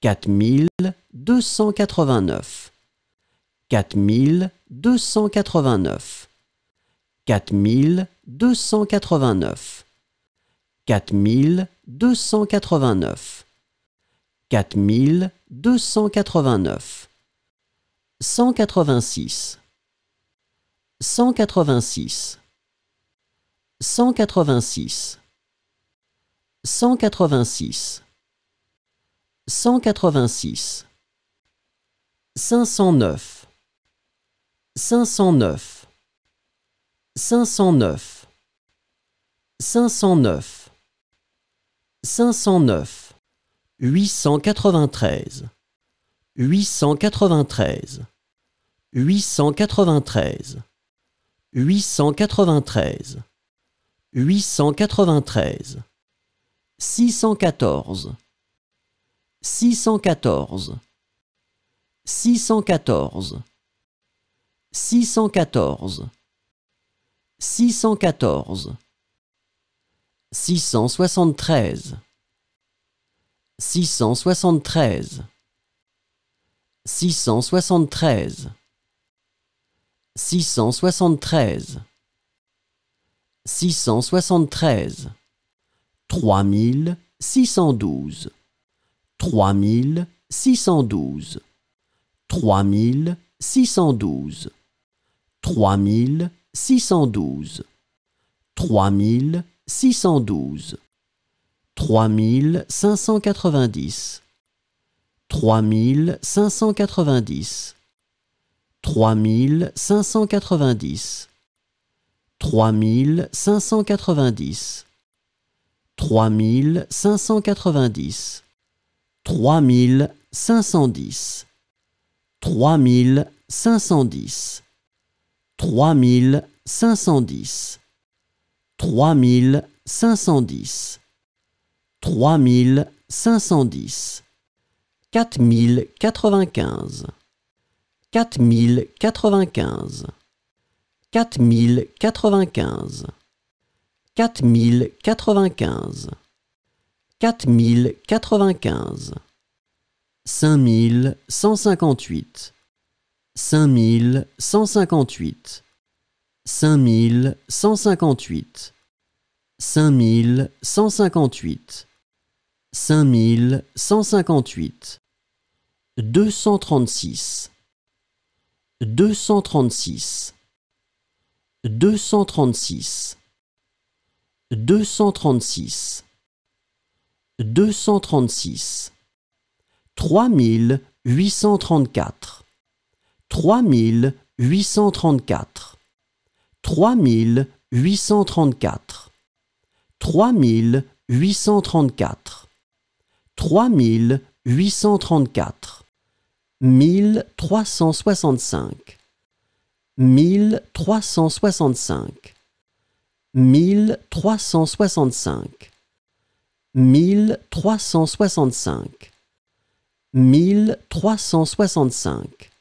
4289 4289 4289 4289 4289 186 186 186 186 186 509 509 509 509 509 893 893 893 893 893 614 614 614 614 614 673 673 673 673 673 3612 3612 3612 3612 3612 3590 3590 3590 3590 3590 3510 3510 3510 3510 3510 4095 4095 4095 4095 4095 5158 5158 5158 5158 5158 236 236 236 236 236 3834 3834 3834 3834 3834 1365 1365 1365 1365 1365